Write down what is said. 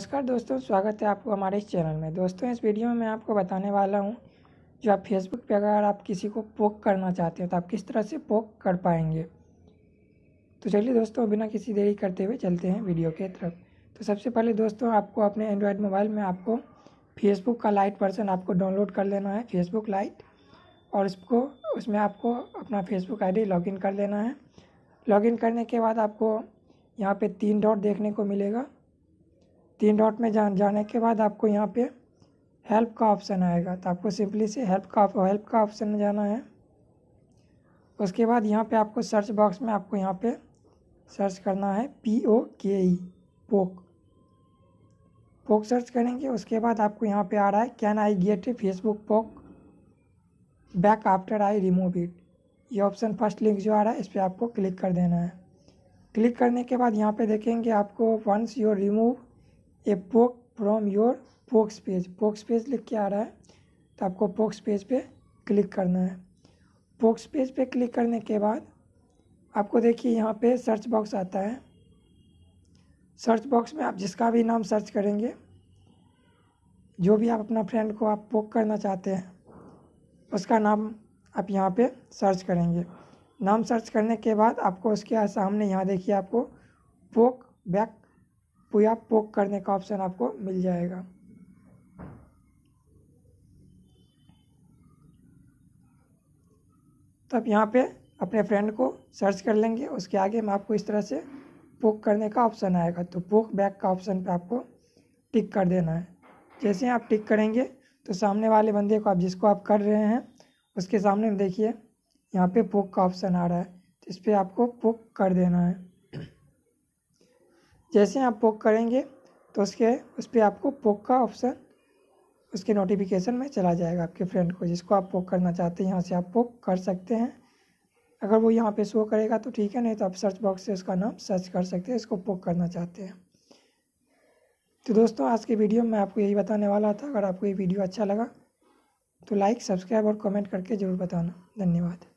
नमस्कार दोस्तों स्वागत है आपको हमारे इस चैनल में दोस्तों इस वीडियो में मैं आपको बताने वाला हूँ जो आप फेसबुक पे अगर आप किसी को पोक करना चाहते हैं तो आप किस तरह से पोक कर पाएंगे तो चलिए दोस्तों बिना किसी देरी करते हुए चलते हैं वीडियो के तरफ तो सबसे पहले दोस्तों आपको अपने एंड्रॉयड मोबाइल में आपको फेसबुक का लाइट वर्सन आपको डाउनलोड कर लेना है फेसबुक लाइट और उसको उसमें आपको अपना फेसबुक आई डी लॉगिन कर लेना है लॉगिन करने के बाद आपको यहाँ पर तीन डॉट देखने को मिलेगा तीन डॉट में जान जाने के बाद आपको यहाँ पे हेल्प का ऑप्शन आएगा तो आपको सिंपली से हेल्प का हेल्प का ऑप्शन में जाना है उसके बाद यहाँ पे आपको सर्च बॉक्स में आपको यहाँ पे सर्च करना है पी ओ के ई पोक पोक सर्च करेंगे उसके बाद आपको यहाँ पे आ रहा है can I get Facebook poke back after I remove it ये ऑप्शन फर्स्ट लिंक जो आ रहा है इस पर आपको क्लिक कर देना है क्लिक करने के बाद यहाँ पे देखेंगे आपको once your remove a poke from your pokes page pokes page लिख के आ रहा है तो आपको पोक्स पेज पे क्लिक करना है पोक्स पेज पे क्लिक करने के बाद आपको देखिए यहाँ पे सर्च बॉक्स आता है सर्च बॉक्स में आप जिसका भी नाम सर्च करेंगे जो भी आप अपना फ्रेंड को आप पोक करना चाहते हैं उसका नाम आप यहाँ पे सर्च करेंगे नाम सर्च करने के बाद आपको उसके सामने यहाँ देखिए आपको पोक बैक या पोक करने का ऑप्शन आपको मिल जाएगा तब तो यहाँ पे अपने फ्रेंड को सर्च कर लेंगे उसके आगे में आपको इस तरह से पोक करने का ऑप्शन आएगा तो पोक बैक का ऑप्शन पे आपको टिक कर देना है जैसे आप टिक करेंगे तो सामने वाले बंदे को आप जिसको आप कर रहे हैं उसके सामने देखिए यहाँ पे पोक का ऑप्शन आ रहा है तो इस पर आपको पोक कर देना है जैसे आप पोक करेंगे तो उसके उस पर आपको पोक का ऑप्शन उसके नोटिफिकेशन में चला जाएगा आपके फ्रेंड को जिसको आप पोक करना चाहते हैं यहाँ से आप पोक कर सकते हैं अगर वो यहाँ पे शो करेगा तो ठीक है नहीं तो आप सर्च बॉक्स से उसका नाम सर्च कर सकते हैं इसको पोक करना चाहते हैं तो दोस्तों आज के वीडियो में आपको यही बताने वाला था अगर आपको ये वीडियो अच्छा लगा तो लाइक सब्सक्राइब और कमेंट करके ज़रूर बताना धन्यवाद